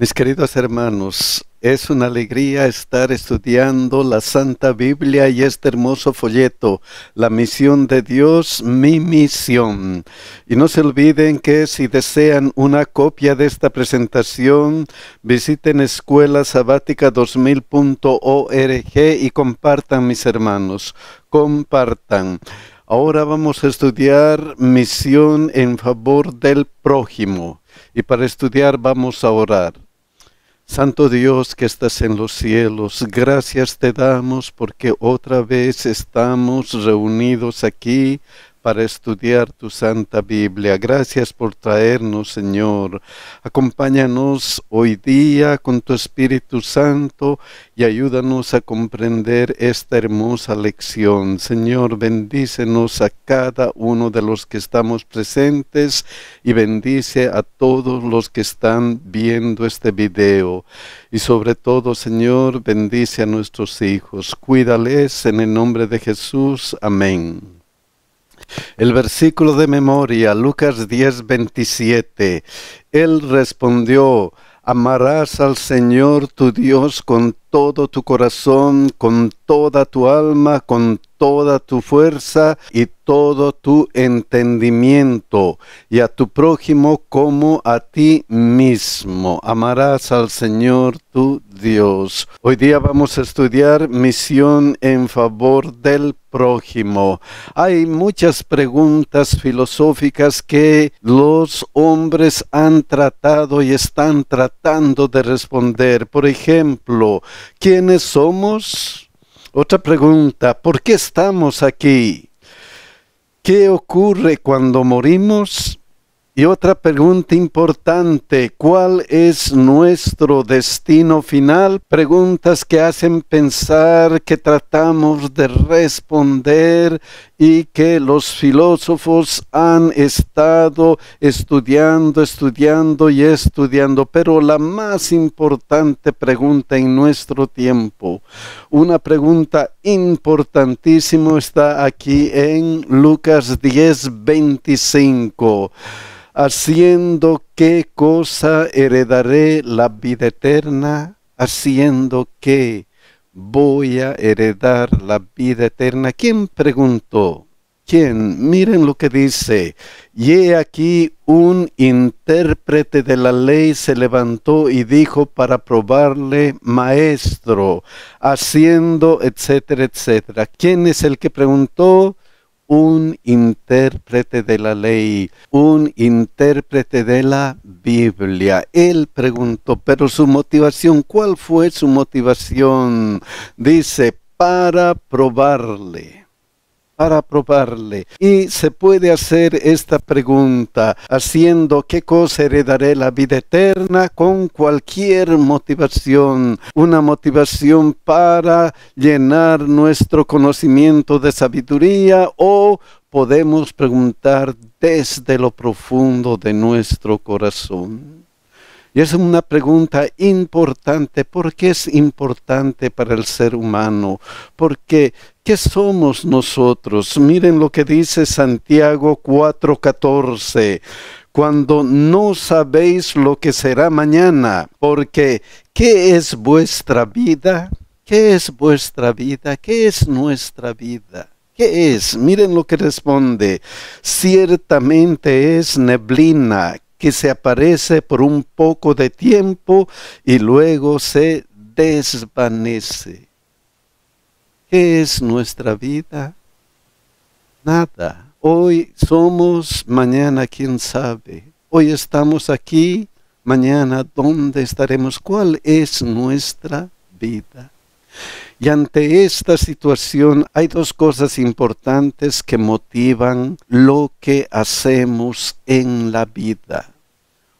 Mis queridos hermanos, es una alegría estar estudiando la Santa Biblia y este hermoso folleto, La misión de Dios, mi misión. Y no se olviden que si desean una copia de esta presentación, visiten escuelasabática2000.org y compartan, mis hermanos, compartan. Ahora vamos a estudiar misión en favor del prójimo. Y para estudiar vamos a orar. Santo Dios que estás en los cielos, gracias te damos porque otra vez estamos reunidos aquí para estudiar tu Santa Biblia. Gracias por traernos, Señor. Acompáñanos hoy día con tu Espíritu Santo y ayúdanos a comprender esta hermosa lección. Señor, bendícenos a cada uno de los que estamos presentes y bendice a todos los que están viendo este video. Y sobre todo, Señor, bendice a nuestros hijos. Cuídales en el nombre de Jesús. Amén. El versículo de memoria, Lucas 10, 27. Él respondió, amarás al Señor tu Dios con todo tu corazón, con toda tu alma, con toda tu fuerza y todo tu entendimiento, y a tu prójimo como a ti mismo. Amarás al Señor tu Dios. Hoy día vamos a estudiar misión en favor del prójimo. Hay muchas preguntas filosóficas que los hombres han tratado y están tratando de responder. Por ejemplo, ¿quiénes somos? Otra pregunta, ¿por qué estamos aquí? ¿Qué ocurre cuando morimos? Y otra pregunta importante, ¿cuál es nuestro destino final? Preguntas que hacen pensar, que tratamos de responder y que los filósofos han estado estudiando, estudiando y estudiando. Pero la más importante pregunta en nuestro tiempo, una pregunta importantísima está aquí en Lucas 10.25 haciendo qué cosa heredaré la vida eterna, haciendo qué voy a heredar la vida eterna. ¿Quién preguntó? ¿Quién? Miren lo que dice. Y he aquí un intérprete de la ley se levantó y dijo para probarle, maestro, haciendo, etcétera, etcétera. ¿Quién es el que preguntó? un intérprete de la ley, un intérprete de la Biblia. Él preguntó, pero su motivación, ¿cuál fue su motivación? Dice, para probarle para probarle. Y se puede hacer esta pregunta haciendo qué cosa heredaré la vida eterna con cualquier motivación, una motivación para llenar nuestro conocimiento de sabiduría o podemos preguntar desde lo profundo de nuestro corazón. Y es una pregunta importante. ¿Por qué es importante para el ser humano? Porque, ¿qué somos nosotros? Miren lo que dice Santiago 4:14. Cuando no sabéis lo que será mañana, porque ¿qué es vuestra vida? ¿Qué es vuestra vida? ¿Qué es nuestra vida? ¿Qué es? Miren lo que responde. Ciertamente es neblina que se aparece por un poco de tiempo y luego se desvanece. ¿Qué es nuestra vida? Nada. Hoy somos, mañana quién sabe. Hoy estamos aquí, mañana dónde estaremos. ¿Cuál es nuestra vida? Y ante esta situación hay dos cosas importantes que motivan lo que hacemos en la vida.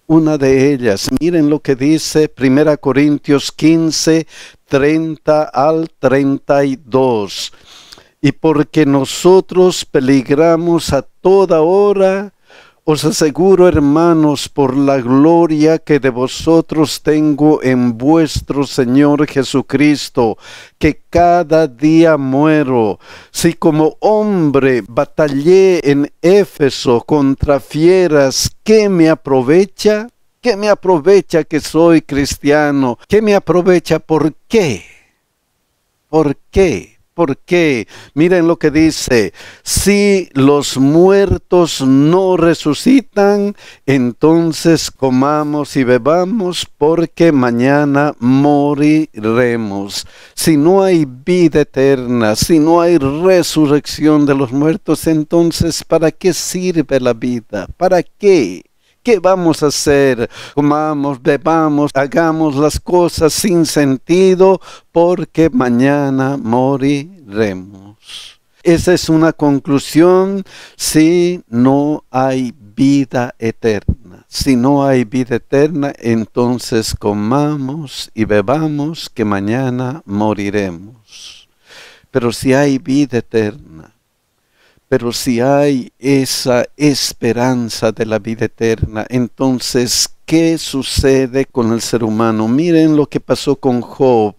Una de ellas, miren lo que dice 1 Corintios 15, 30 al 32. Y porque nosotros peligramos a toda hora, os aseguro, hermanos, por la gloria que de vosotros tengo en vuestro Señor Jesucristo, que cada día muero. Si como hombre batallé en Éfeso contra fieras, ¿qué me aprovecha? ¿Qué me aprovecha que soy cristiano? ¿Qué me aprovecha? ¿Por qué? ¿Por qué? por qué. Miren lo que dice, si los muertos no resucitan, entonces comamos y bebamos porque mañana moriremos. Si no hay vida eterna, si no hay resurrección de los muertos, entonces ¿para qué sirve la vida? ¿Para qué? ¿Qué vamos a hacer? Comamos, bebamos, hagamos las cosas sin sentido porque mañana moriremos. Esa es una conclusión si no hay vida eterna. Si no hay vida eterna, entonces comamos y bebamos que mañana moriremos. Pero si hay vida eterna, pero si hay esa esperanza de la vida eterna, entonces, ¿qué sucede con el ser humano? Miren lo que pasó con Job.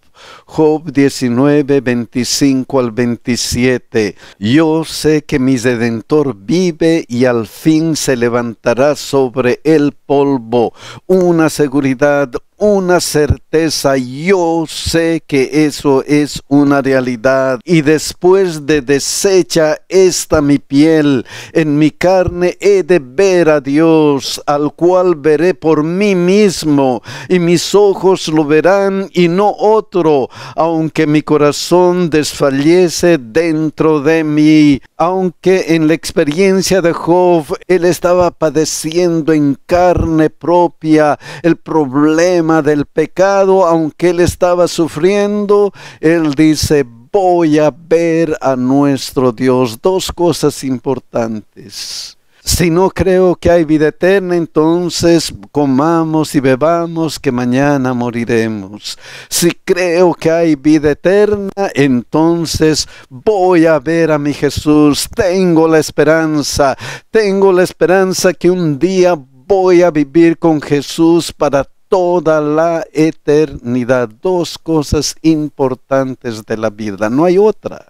Job 19, 25 al 27. Yo sé que mi redentor vive y al fin se levantará sobre el polvo. Una seguridad, una certeza, yo sé que eso es una realidad. Y después de deshecha esta mi piel, en mi carne he de ver a Dios, al cual veré por mí mismo, y mis ojos lo verán y no otro, aunque mi corazón desfallece dentro de mí. Aunque en la experiencia de Job él estaba padeciendo en carne propia el problema, del pecado, aunque él estaba sufriendo, él dice, voy a ver a nuestro Dios. Dos cosas importantes. Si no creo que hay vida eterna, entonces comamos y bebamos que mañana moriremos. Si creo que hay vida eterna, entonces voy a ver a mi Jesús. Tengo la esperanza, tengo la esperanza que un día voy a vivir con Jesús para toda la eternidad. Dos cosas importantes de la vida. No hay otra.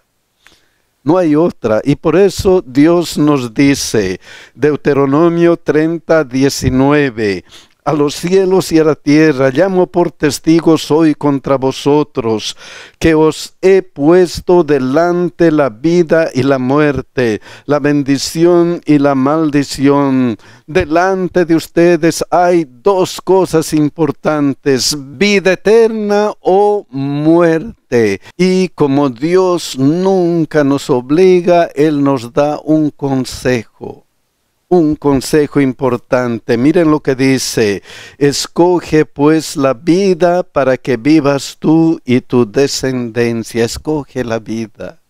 No hay otra. Y por eso Dios nos dice, Deuteronomio 30, 19, a los cielos y a la tierra, llamo por testigos hoy contra vosotros, que os he puesto delante la vida y la muerte, la bendición y la maldición. Delante de ustedes hay dos cosas importantes, vida eterna o muerte. Y como Dios nunca nos obliga, Él nos da un consejo un consejo importante. Miren lo que dice, escoge pues la vida para que vivas tú y tu descendencia. Escoge la vida,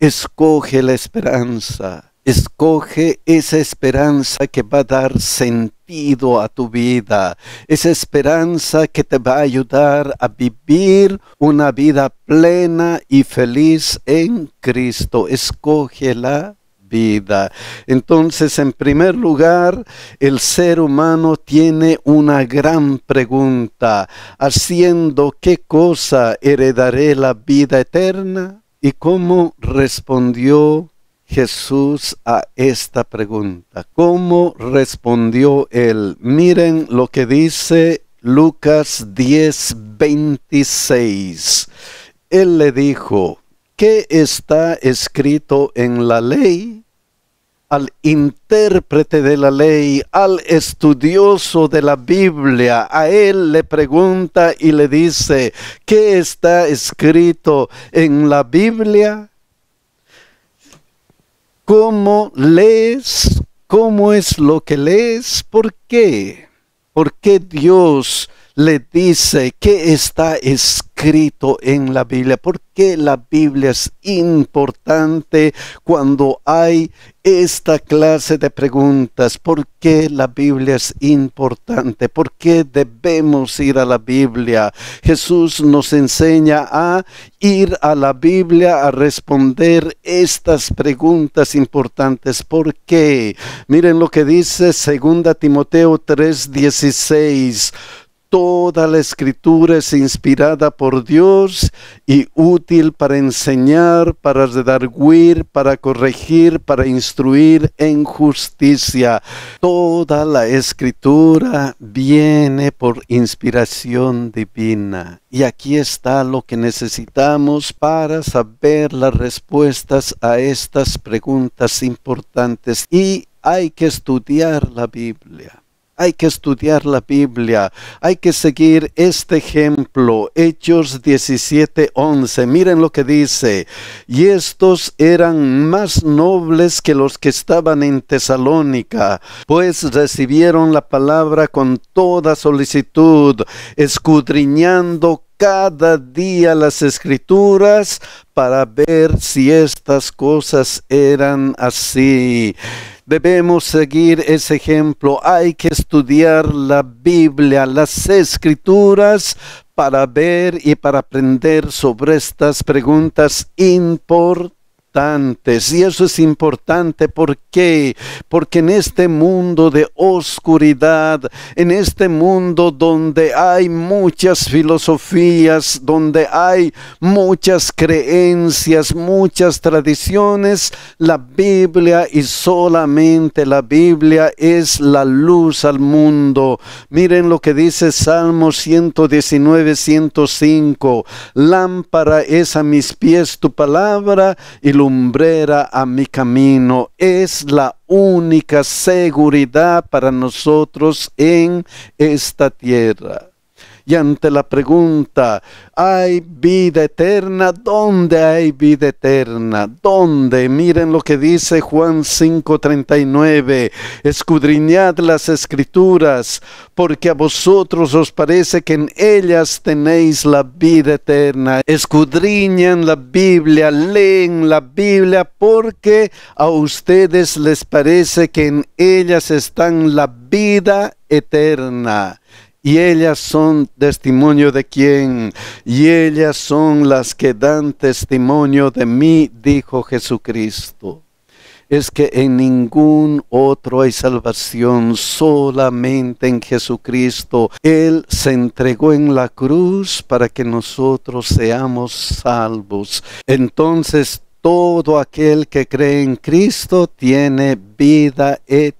escoge la esperanza, escoge esa esperanza que va a dar sentido a tu vida, esa esperanza que te va a ayudar a vivir una vida plena y feliz en Cristo. Escógela vida. Entonces, en primer lugar, el ser humano tiene una gran pregunta, haciendo qué cosa heredaré la vida eterna y cómo respondió Jesús a esta pregunta. ¿Cómo respondió él? Miren lo que dice Lucas 10, 26. Él le dijo, ¿Qué está escrito en la ley, al intérprete de la ley, al estudioso de la Biblia, a él le pregunta y le dice, ¿qué está escrito en la Biblia? ¿Cómo lees? ¿Cómo es lo que lees? ¿Por qué? ¿Por qué Dios le dice qué está escrito en la Biblia, por qué la Biblia es importante cuando hay esta clase de preguntas, por qué la Biblia es importante, por qué debemos ir a la Biblia. Jesús nos enseña a ir a la Biblia a responder estas preguntas importantes. ¿Por qué? Miren lo que dice 2 Timoteo 3:16 Toda la escritura es inspirada por Dios y útil para enseñar, para redarguir, para corregir, para instruir en justicia. Toda la escritura viene por inspiración divina. Y aquí está lo que necesitamos para saber las respuestas a estas preguntas importantes. Y hay que estudiar la Biblia. Hay que estudiar la Biblia, hay que seguir este ejemplo. Hechos 17:11, miren lo que dice. Y estos eran más nobles que los que estaban en Tesalónica, pues recibieron la palabra con toda solicitud, escudriñando cada día las escrituras para ver si estas cosas eran así. Debemos seguir ese ejemplo. Hay que estudiar la Biblia, las escrituras, para ver y para aprender sobre estas preguntas importantes y eso es importante ¿por qué? Porque en este mundo de oscuridad, en este mundo donde hay muchas filosofías, donde hay muchas creencias, muchas tradiciones, la Biblia y solamente la Biblia es la luz al mundo. Miren lo que dice Salmo 119, 105. Lámpara es a mis pies tu palabra y luz a mi camino, es la única seguridad para nosotros en esta tierra. Y ante la pregunta, ¿hay vida eterna? ¿Dónde hay vida eterna? ¿Dónde? Miren lo que dice Juan 5:39. Escudriñad las escrituras, porque a vosotros os parece que en ellas tenéis la vida eterna. Escudriñan la Biblia, leen la Biblia, porque a ustedes les parece que en ellas están la vida eterna y ellas son testimonio de quién, y ellas son las que dan testimonio de mí, dijo Jesucristo. Es que en ningún otro hay salvación, solamente en Jesucristo. Él se entregó en la cruz para que nosotros seamos salvos. Entonces todo aquel que cree en Cristo tiene vida eterna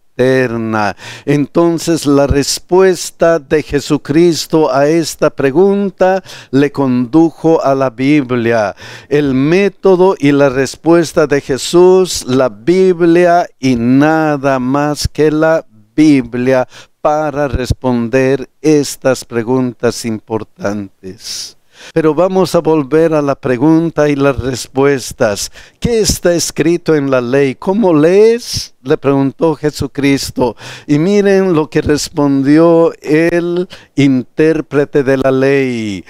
entonces la respuesta de Jesucristo a esta pregunta le condujo a la Biblia. El método y la respuesta de Jesús, la Biblia y nada más que la Biblia para responder estas preguntas importantes. Pero vamos a volver a la pregunta y las respuestas. ¿Qué está escrito en la ley? ¿Cómo lees? Le preguntó Jesucristo. Y miren lo que respondió el intérprete de la ley.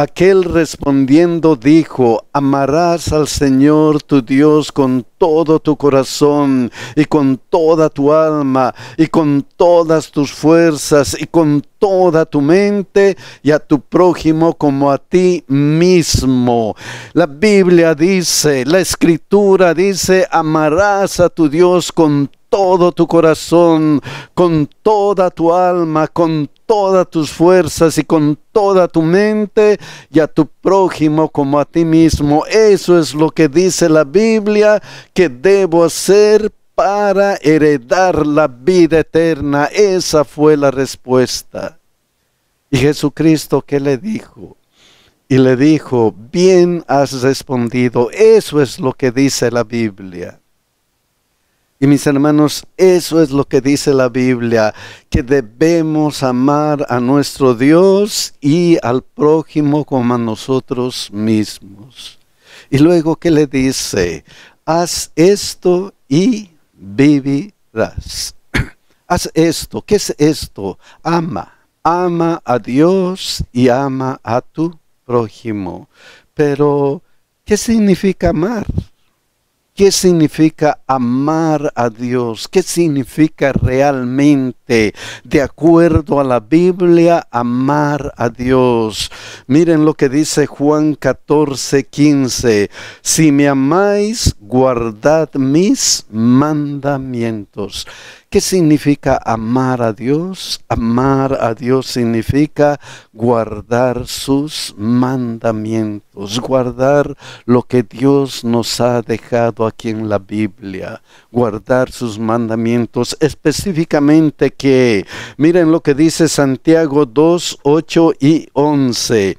Aquel respondiendo dijo, amarás al Señor tu Dios con todo tu corazón y con toda tu alma y con todas tus fuerzas y con toda tu mente y a tu prójimo como a ti mismo. La Biblia dice, la escritura dice, amarás a tu Dios con todo tu corazón, con toda tu alma, con todas tus fuerzas y con toda tu mente y a tu prójimo como a ti mismo. Eso es lo que dice la Biblia que debo hacer para heredar la vida eterna. Esa fue la respuesta. Y Jesucristo, ¿qué le dijo? Y le dijo, bien has respondido. Eso es lo que dice la Biblia. Y mis hermanos, eso es lo que dice la Biblia, que debemos amar a nuestro Dios y al prójimo como a nosotros mismos. Y luego que le dice, haz esto y vivirás. haz esto, ¿qué es esto? Ama, ama a Dios y ama a tu prójimo. Pero, ¿qué significa amar? ¿Qué significa amar a Dios? ¿Qué significa realmente, de acuerdo a la Biblia, amar a Dios? Miren lo que dice Juan 14, 15. Si me amáis, guardad mis mandamientos. ¿Qué significa amar a Dios? Amar a Dios significa guardar sus mandamientos, guardar lo que Dios nos ha dejado aquí en la Biblia, guardar sus mandamientos específicamente que, miren lo que dice Santiago 2, 8 y 11.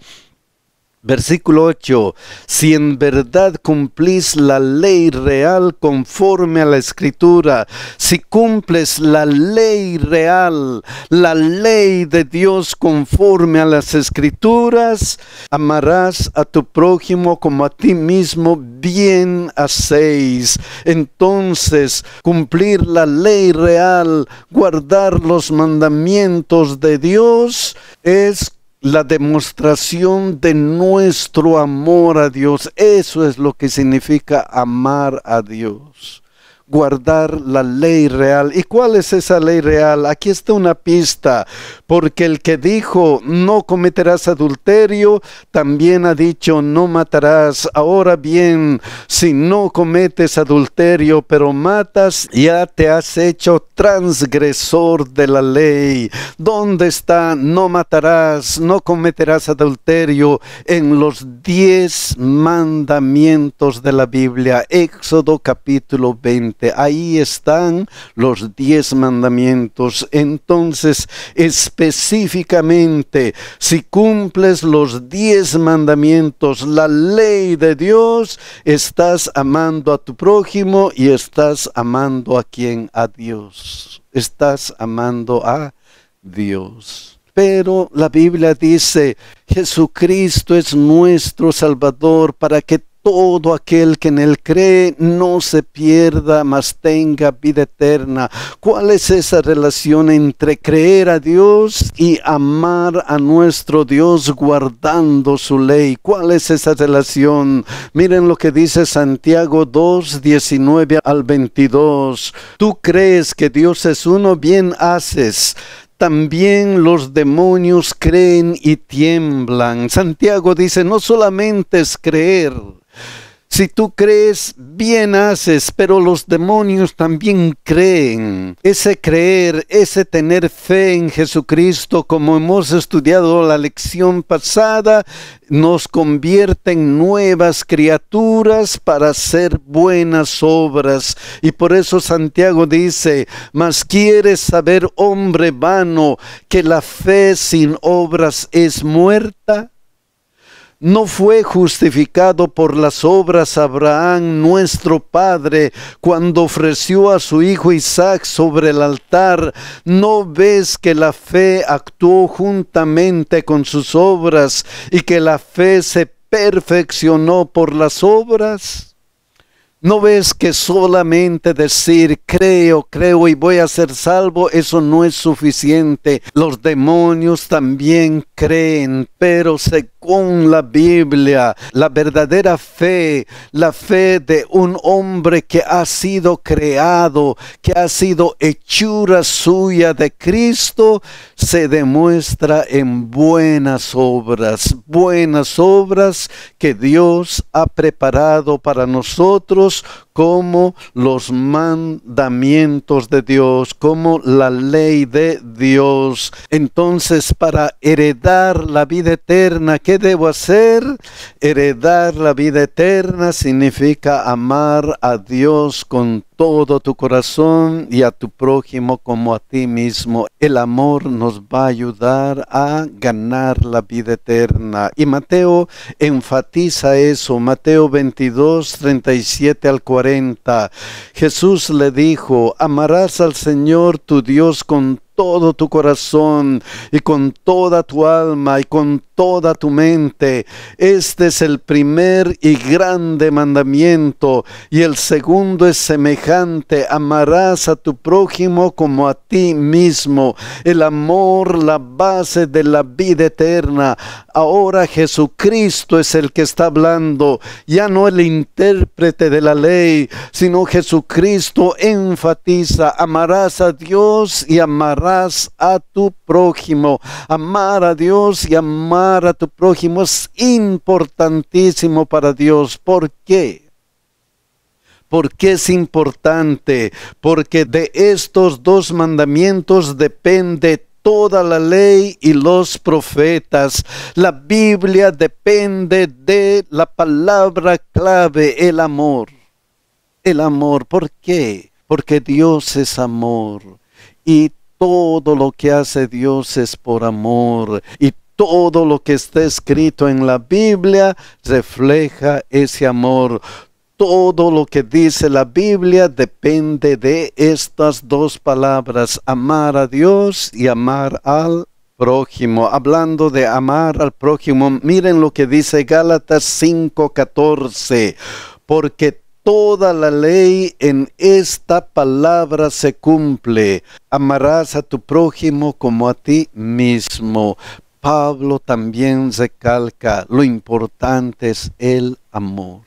Versículo 8. Si en verdad cumplís la ley real conforme a la escritura, si cumples la ley real, la ley de Dios conforme a las escrituras, amarás a tu prójimo como a ti mismo, bien hacéis. Entonces, cumplir la ley real, guardar los mandamientos de Dios, es la demostración de nuestro amor a Dios. Eso es lo que significa amar a Dios guardar la ley real. ¿Y cuál es esa ley real? Aquí está una pista, porque el que dijo, no cometerás adulterio, también ha dicho, no matarás. Ahora bien, si no cometes adulterio, pero matas, ya te has hecho transgresor de la ley. ¿Dónde está? No matarás, no cometerás adulterio en los diez mandamientos de la Biblia. Éxodo capítulo 20. Ahí están los diez mandamientos. Entonces, específicamente, si cumples los diez mandamientos, la ley de Dios, estás amando a tu prójimo y estás amando a quien? A Dios. Estás amando a Dios. Pero la Biblia dice, Jesucristo es nuestro Salvador para que todo aquel que en él cree no se pierda, mas tenga vida eterna. ¿Cuál es esa relación entre creer a Dios y amar a nuestro Dios guardando su ley? ¿Cuál es esa relación? Miren lo que dice Santiago 2, 19 al 22. Tú crees que Dios es uno, bien haces también los demonios creen y tiemblan. Santiago dice, no solamente es creer, si tú crees, bien haces, pero los demonios también creen. Ese creer, ese tener fe en Jesucristo, como hemos estudiado la lección pasada, nos convierte en nuevas criaturas para hacer buenas obras. Y por eso Santiago dice, mas quieres saber, hombre vano, que la fe sin obras es muerta. No fue justificado por las obras Abraham nuestro Padre cuando ofreció a su hijo Isaac sobre el altar. ¿No ves que la fe actuó juntamente con sus obras y que la fe se perfeccionó por las obras? ¿No ves que solamente decir creo, creo y voy a ser salvo, eso no es suficiente? Los demonios también creen, pero se con la Biblia, la verdadera fe, la fe de un hombre que ha sido creado, que ha sido hechura suya de Cristo, se demuestra en buenas obras, buenas obras que Dios ha preparado para nosotros como los mandamientos de Dios, como la ley de Dios. Entonces, para heredar la vida eterna, ¿qué debo hacer? Heredar la vida eterna significa amar a Dios con todo tu corazón y a tu prójimo como a ti mismo. El amor nos va a ayudar a ganar la vida eterna. Y Mateo enfatiza eso, Mateo 22, 37 al 40. Jesús le dijo, amarás al Señor tu Dios con todo tu corazón y con toda tu alma y con toda tu mente. Este es el primer y grande mandamiento, y el segundo es semejante, amarás a tu prójimo como a ti mismo. El amor, la base de la vida eterna. Ahora Jesucristo es el que está hablando, ya no el intérprete de la ley, sino Jesucristo enfatiza, amarás a Dios y amarás a tu prójimo. Amar a Dios y amar a tu prójimo es importantísimo para Dios. ¿Por qué? ¿Por es importante? Porque de estos dos mandamientos depende toda la ley y los profetas. La Biblia depende de la palabra clave, el amor. El amor, ¿por qué? Porque Dios es amor y todo lo que hace Dios es por amor y todo lo que está escrito en la Biblia refleja ese amor. Todo lo que dice la Biblia depende de estas dos palabras, amar a Dios y amar al prójimo. Hablando de amar al prójimo, miren lo que dice Gálatas 5:14, porque toda la ley en esta palabra se cumple. Amarás a tu prójimo como a ti mismo. Pablo también recalca, lo importante es el amor.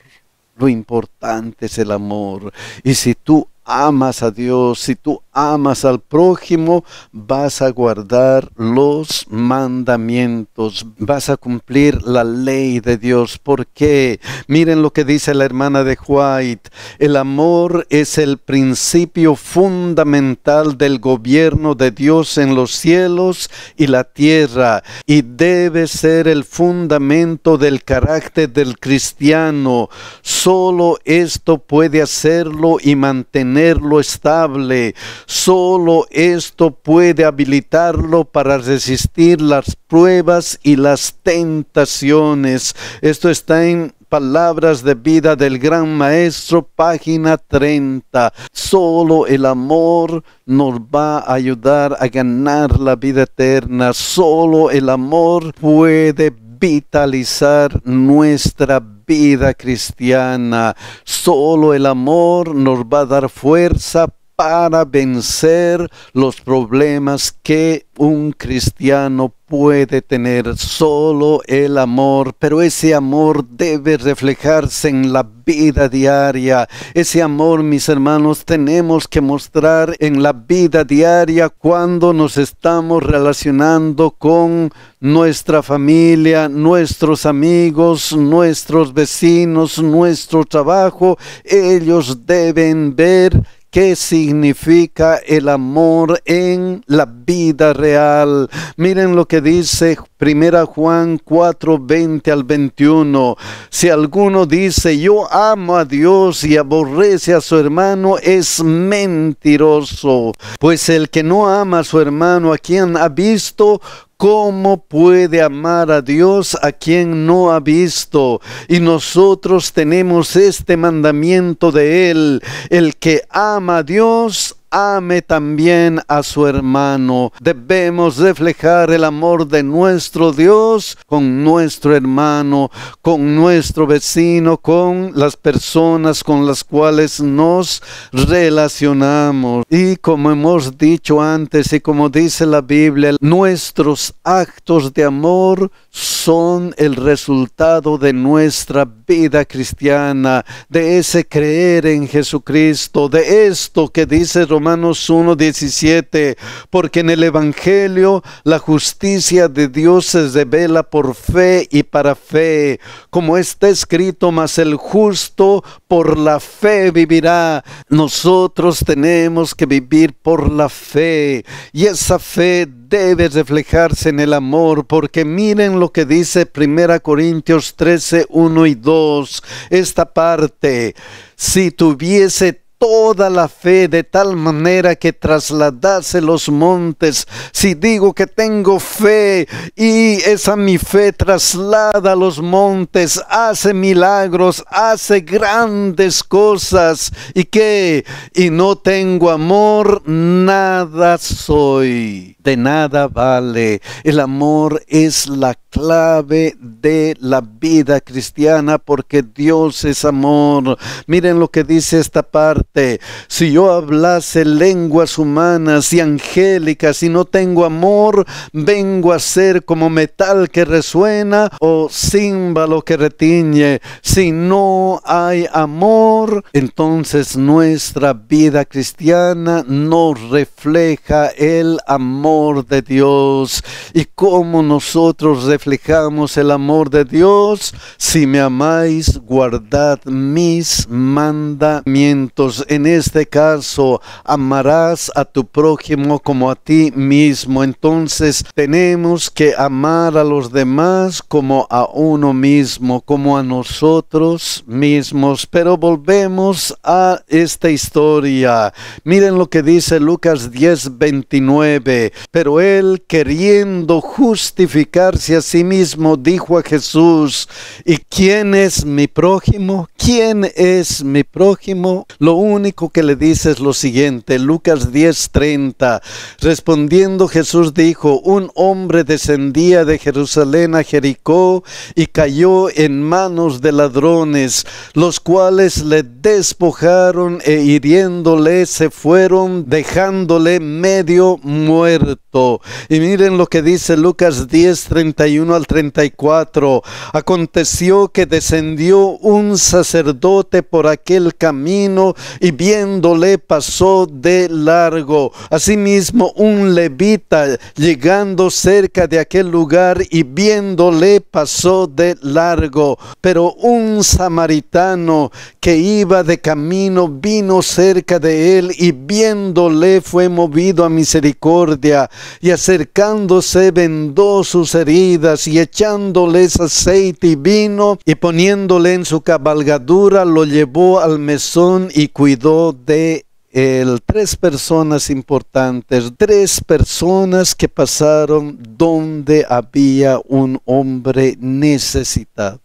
Lo importante es el amor. Y si tú amas a Dios, si tú amas al prójimo, vas a guardar los mandamientos, vas a cumplir la ley de Dios. ¿Por qué? Miren lo que dice la hermana de White. El amor es el principio fundamental del gobierno de Dios en los cielos y la tierra y debe ser el fundamento del carácter del cristiano. Solo esto puede hacerlo y mantenerlo estable. Solo esto puede habilitarlo para resistir las pruebas y las tentaciones. Esto está en Palabras de Vida del Gran Maestro, página 30. Solo el amor nos va a ayudar a ganar la vida eterna. Solo el amor puede vitalizar nuestra vida cristiana. Solo el amor nos va a dar fuerza para vencer los problemas que un cristiano puede tener solo el amor, pero ese amor debe reflejarse en la vida diaria. Ese amor, mis hermanos, tenemos que mostrar en la vida diaria cuando nos estamos relacionando con nuestra familia, nuestros amigos, nuestros vecinos, nuestro trabajo. Ellos deben ver qué significa el amor en la vida real. Miren lo que dice Primera Juan 4, 20 al 21. Si alguno dice, yo amo a Dios y aborrece a su hermano, es mentiroso. Pues el que no ama a su hermano, a quien ha visto, ¿Cómo puede amar a Dios a quien no ha visto? Y nosotros tenemos este mandamiento de Él. El que ama a Dios, ame también a su hermano. Debemos reflejar el amor de nuestro Dios con nuestro hermano, con nuestro vecino, con las personas con las cuales nos relacionamos. Y como hemos dicho antes y como dice la Biblia, nuestros actos de amor son el resultado de nuestra vida cristiana, de ese creer en Jesucristo, de esto que dice romano Romanos 1.17, porque en el Evangelio la justicia de Dios se revela por fe y para fe, como está escrito, mas el justo por la fe vivirá. Nosotros tenemos que vivir por la fe y esa fe debe reflejarse en el amor, porque miren lo que dice 1 Corintios 13, 1 y 2, esta parte, si tuviese toda la fe de tal manera que trasladase los montes. Si digo que tengo fe y esa mi fe traslada los montes, hace milagros, hace grandes cosas. ¿Y que Y no tengo amor, nada soy. De nada vale. El amor es la clave de la vida cristiana porque Dios es amor. Miren lo que dice esta parte. Si yo hablase lenguas humanas y angélicas y no tengo amor, vengo a ser como metal que resuena o címbalo que retiñe. Si no hay amor, entonces nuestra vida cristiana no refleja el amor de Dios. Y como nosotros reflejamos el amor de Dios. Si me amáis, guardad mis mandamientos. En este caso, amarás a tu prójimo como a ti mismo. Entonces, tenemos que amar a los demás como a uno mismo, como a nosotros mismos. Pero volvemos a esta historia. Miren lo que dice Lucas 10:29. Pero él, queriendo justificarse a mismo dijo a Jesús, ¿y quién es mi prójimo? ¿Quién es mi prójimo? Lo único que le dice es lo siguiente, Lucas 10:30. Respondiendo Jesús dijo, un hombre descendía de Jerusalén a Jericó y cayó en manos de ladrones, los cuales le despojaron e hiriéndole se fueron dejándole medio muerto. Y miren lo que dice Lucas 10:31 al 34, aconteció que descendió un sacerdote por aquel camino y viéndole pasó de largo. Asimismo un levita llegando cerca de aquel lugar y viéndole pasó de largo. Pero un samaritano que iba de camino vino cerca de él y viéndole fue movido a misericordia y acercándose vendó sus heridas y echándoles aceite y vino y poniéndole en su cabalgadura lo llevó al mesón y cuidó de él. tres personas importantes, tres personas que pasaron donde había un hombre necesitado,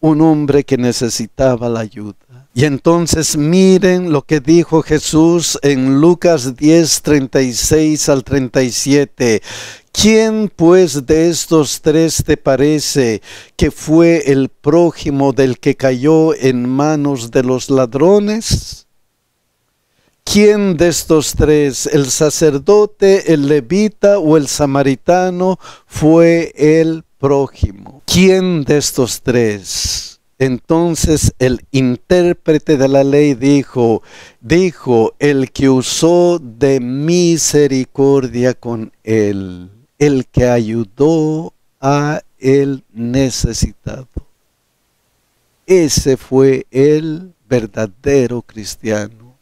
un hombre que necesitaba la ayuda. Y entonces miren lo que dijo Jesús en Lucas 10, 36 al 37. ¿Quién pues de estos tres te parece que fue el prójimo del que cayó en manos de los ladrones? ¿Quién de estos tres, el sacerdote, el levita o el samaritano, fue el prójimo? ¿Quién de estos tres? Entonces el intérprete de la ley dijo, dijo el que usó de misericordia con él el que ayudó a el necesitado. Ese fue el verdadero cristiano.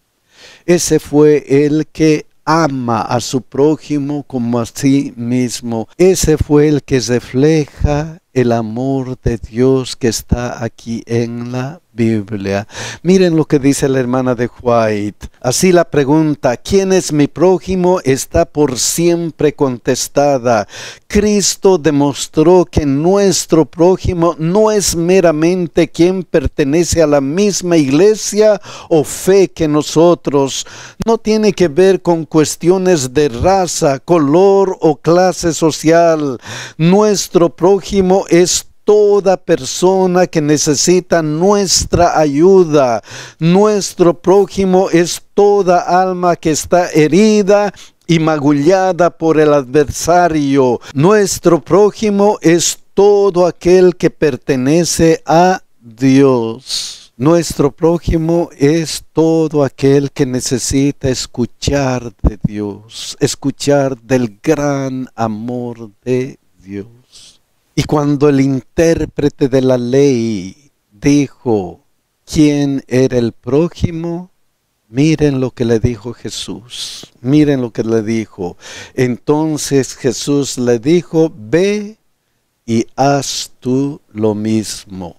Ese fue el que ama a su prójimo como a sí mismo. Ese fue el que refleja el amor de Dios que está aquí en la Biblia. Miren lo que dice la hermana de White. Así la pregunta, ¿quién es mi prójimo? está por siempre contestada. Cristo demostró que nuestro prójimo no es meramente quien pertenece a la misma iglesia o fe que nosotros. No tiene que ver con cuestiones de raza, color o clase social. Nuestro prójimo es toda persona que necesita nuestra ayuda. Nuestro prójimo es toda alma que está herida y magullada por el adversario. Nuestro prójimo es todo aquel que pertenece a Dios. Nuestro prójimo es todo aquel que necesita escuchar de Dios, escuchar del gran amor de Dios. Y cuando el intérprete de la ley dijo quién era el prójimo, miren lo que le dijo Jesús, miren lo que le dijo. Entonces Jesús le dijo, ve y haz tú lo mismo.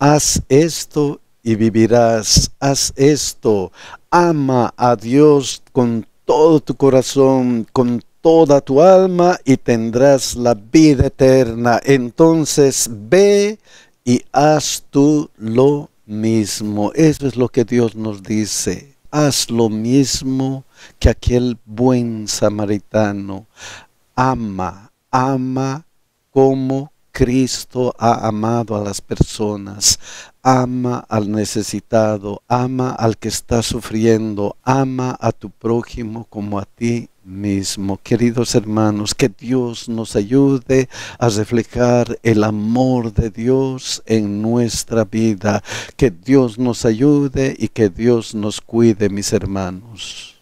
Haz esto y vivirás. Haz esto. Ama a Dios con todo tu corazón, con toda tu alma y tendrás la vida eterna. Entonces ve y haz tú lo mismo. Eso es lo que Dios nos dice. Haz lo mismo que aquel buen samaritano. Ama, ama como Cristo ha amado a las personas, ama al necesitado, ama al que está sufriendo, ama a tu prójimo como a ti mismo. Queridos hermanos, que Dios nos ayude a reflejar el amor de Dios en nuestra vida. Que Dios nos ayude y que Dios nos cuide, mis hermanos.